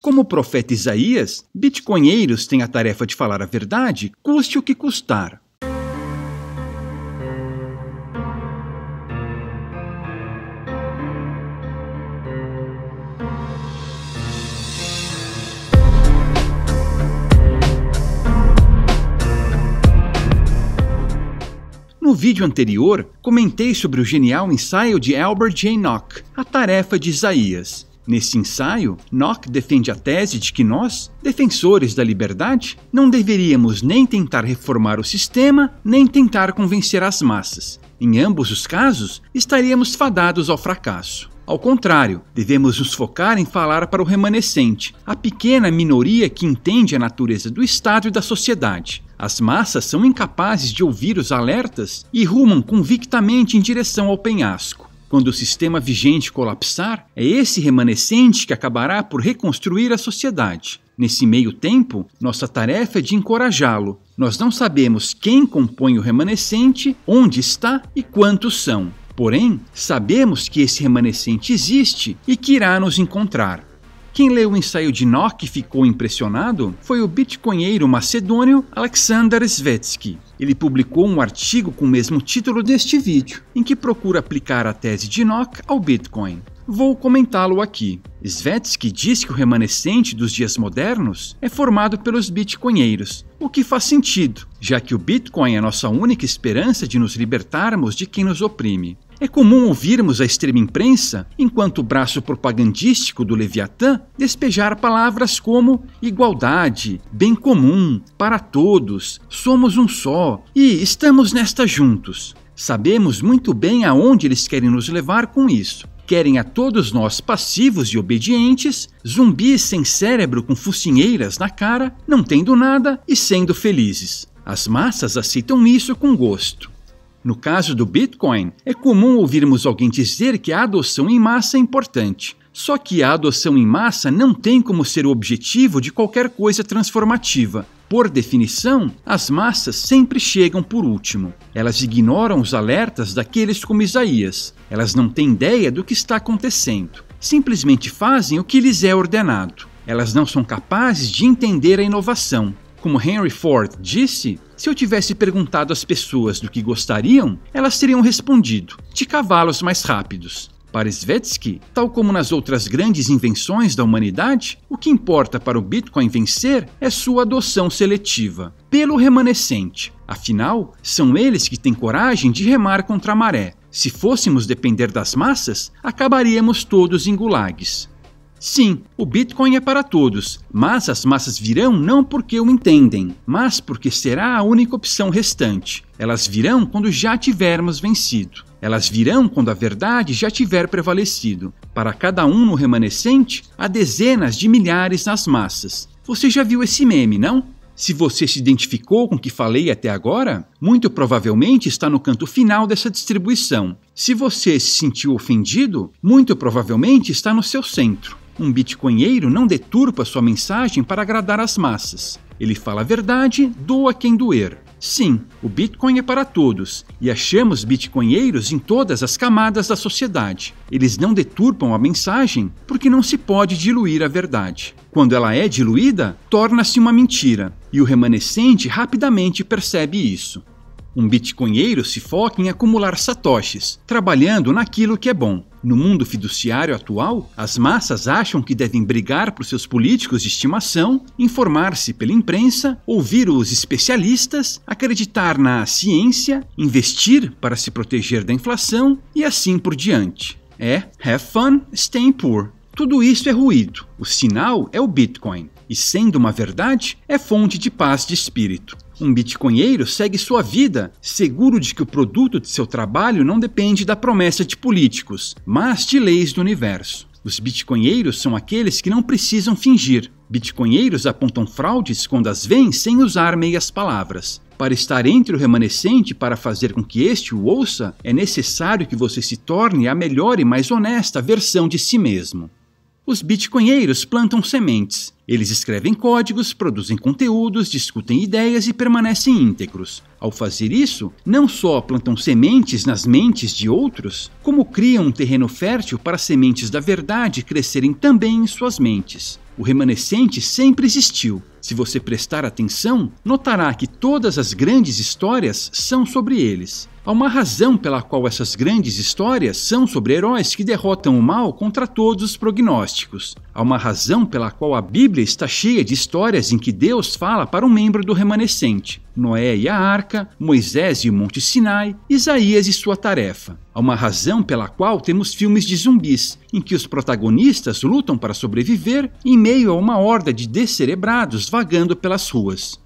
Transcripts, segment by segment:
Como o profeta Isaías, bitcoinheiros têm a tarefa de falar a verdade, custe o que custar. No vídeo anterior, comentei sobre o genial ensaio de Albert J. Nock, A Tarefa de Isaías, Nesse ensaio, Nock defende a tese de que nós, defensores da liberdade, não deveríamos nem tentar reformar o sistema, nem tentar convencer as massas. Em ambos os casos, estaríamos fadados ao fracasso. Ao contrário, devemos nos focar em falar para o remanescente, a pequena minoria que entende a natureza do Estado e da sociedade. As massas são incapazes de ouvir os alertas e rumam convictamente em direção ao penhasco. Quando o sistema vigente colapsar, é esse remanescente que acabará por reconstruir a sociedade. Nesse meio tempo, nossa tarefa é de encorajá-lo. Nós não sabemos quem compõe o remanescente, onde está e quantos são. Porém, sabemos que esse remanescente existe e que irá nos encontrar. Quem leu o ensaio de Nock ficou impressionado foi o bitcoinheiro macedônio Alexander Svetsky. Ele publicou um artigo com o mesmo título deste vídeo, em que procura aplicar a tese de Nock ao Bitcoin. Vou comentá-lo aqui. Svetsky diz que o remanescente dos dias modernos é formado pelos bitcoinheiros, o que faz sentido, já que o Bitcoin é a nossa única esperança de nos libertarmos de quem nos oprime. É comum ouvirmos a extrema imprensa, enquanto o braço propagandístico do Leviatã, despejar palavras como igualdade, bem comum, para todos, somos um só e estamos nesta juntos. Sabemos muito bem aonde eles querem nos levar com isso querem a todos nós passivos e obedientes, zumbis sem cérebro com focinheiras na cara, não tendo nada e sendo felizes. As massas aceitam isso com gosto. No caso do Bitcoin, é comum ouvirmos alguém dizer que a adoção em massa é importante. Só que a adoção em massa não tem como ser o objetivo de qualquer coisa transformativa, por definição, as massas sempre chegam por último. Elas ignoram os alertas daqueles como Isaías. Elas não têm ideia do que está acontecendo. Simplesmente fazem o que lhes é ordenado. Elas não são capazes de entender a inovação. Como Henry Ford disse, se eu tivesse perguntado às pessoas do que gostariam, elas teriam respondido: de cavalos mais rápidos. Para Svetsky, tal como nas outras grandes invenções da humanidade, o que importa para o Bitcoin vencer é sua adoção seletiva, pelo remanescente. Afinal, são eles que têm coragem de remar contra a maré. Se fôssemos depender das massas, acabaríamos todos em gulags. Sim, o Bitcoin é para todos, mas as massas virão não porque o entendem, mas porque será a única opção restante. Elas virão quando já tivermos vencido. Elas virão quando a verdade já tiver prevalecido, para cada um no remanescente, há dezenas de milhares nas massas. Você já viu esse meme, não? Se você se identificou com o que falei até agora, muito provavelmente está no canto final dessa distribuição. Se você se sentiu ofendido, muito provavelmente está no seu centro. Um bitcoinheiro não deturpa sua mensagem para agradar as massas. Ele fala a verdade, doa quem doer. Sim, o Bitcoin é para todos e achamos bitcoinheiros em todas as camadas da sociedade. Eles não deturpam a mensagem porque não se pode diluir a verdade. Quando ela é diluída, torna-se uma mentira e o remanescente rapidamente percebe isso. Um bitcoinheiro se foca em acumular satoshis, trabalhando naquilo que é bom. No mundo fiduciário atual, as massas acham que devem brigar por seus políticos de estimação, informar-se pela imprensa, ouvir os especialistas, acreditar na ciência, investir para se proteger da inflação e assim por diante. É have fun, stay poor. Tudo isso é ruído. O sinal é o Bitcoin e, sendo uma verdade, é fonte de paz de espírito. Um bitcoinheiro segue sua vida, seguro de que o produto de seu trabalho não depende da promessa de políticos, mas de leis do universo. Os bitcoinheiros são aqueles que não precisam fingir. Bitcoinheiros apontam fraudes quando as veem sem usar meias palavras. Para estar entre o remanescente para fazer com que este o ouça, é necessário que você se torne a melhor e mais honesta versão de si mesmo. Os bitcoinheiros plantam sementes, eles escrevem códigos, produzem conteúdos, discutem ideias e permanecem íntegros. Ao fazer isso, não só plantam sementes nas mentes de outros, como criam um terreno fértil para sementes da verdade crescerem também em suas mentes. O remanescente sempre existiu. Se você prestar atenção, notará que todas as grandes histórias são sobre eles. Há uma razão pela qual essas grandes histórias são sobre heróis que derrotam o mal contra todos os prognósticos. Há uma razão pela qual a Bíblia está cheia de histórias em que Deus fala para um membro do remanescente: Noé e a arca, Moisés e o Monte Sinai, Isaías e sua tarefa. Há uma razão pela qual temos filmes de zumbis, em que os protagonistas lutam para sobreviver em meio a uma horda de descerebrados vagando pelas ruas.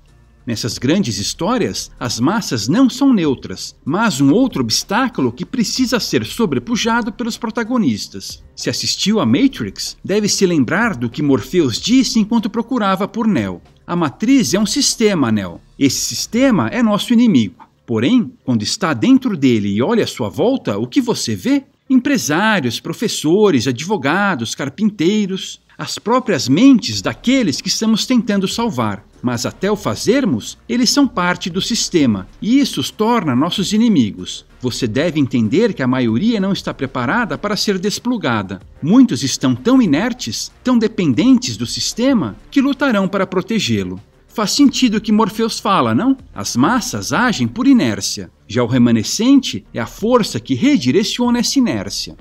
Nessas grandes histórias, as massas não são neutras, mas um outro obstáculo que precisa ser sobrepujado pelos protagonistas. Se assistiu a Matrix, deve se lembrar do que Morpheus disse enquanto procurava por Neo. A matriz é um sistema, Neo. Esse sistema é nosso inimigo. Porém, quando está dentro dele e olha à sua volta, o que você vê? Empresários, professores, advogados, carpinteiros, as próprias mentes daqueles que estamos tentando salvar mas até o fazermos, eles são parte do sistema e isso os torna nossos inimigos. Você deve entender que a maioria não está preparada para ser desplugada. Muitos estão tão inertes, tão dependentes do sistema, que lutarão para protegê-lo. Faz sentido o que Morpheus fala, não? As massas agem por inércia. Já o remanescente é a força que redireciona essa inércia.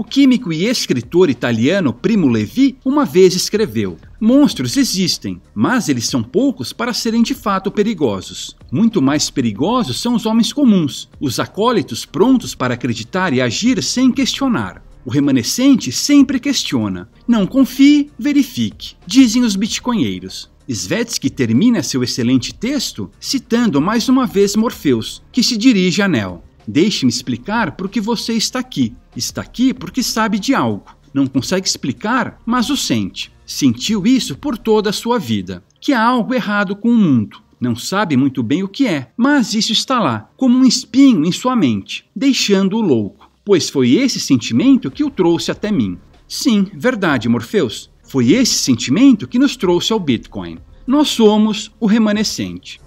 O químico e escritor italiano Primo Levi uma vez escreveu: Monstros existem, mas eles são poucos para serem de fato perigosos. Muito mais perigosos são os homens comuns, os acólitos prontos para acreditar e agir sem questionar. O remanescente sempre questiona. Não confie, verifique, dizem os bitcoinheiros. Svetsky termina seu excelente texto citando mais uma vez Morpheus, que se dirige a Nell. Deixe-me explicar porque você está aqui. Está aqui porque sabe de algo. Não consegue explicar, mas o sente. Sentiu isso por toda a sua vida: que há algo errado com o mundo. Não sabe muito bem o que é, mas isso está lá, como um espinho em sua mente, deixando-o louco, pois foi esse sentimento que o trouxe até mim. Sim, verdade, Morpheus. Foi esse sentimento que nos trouxe ao Bitcoin. Nós somos o remanescente.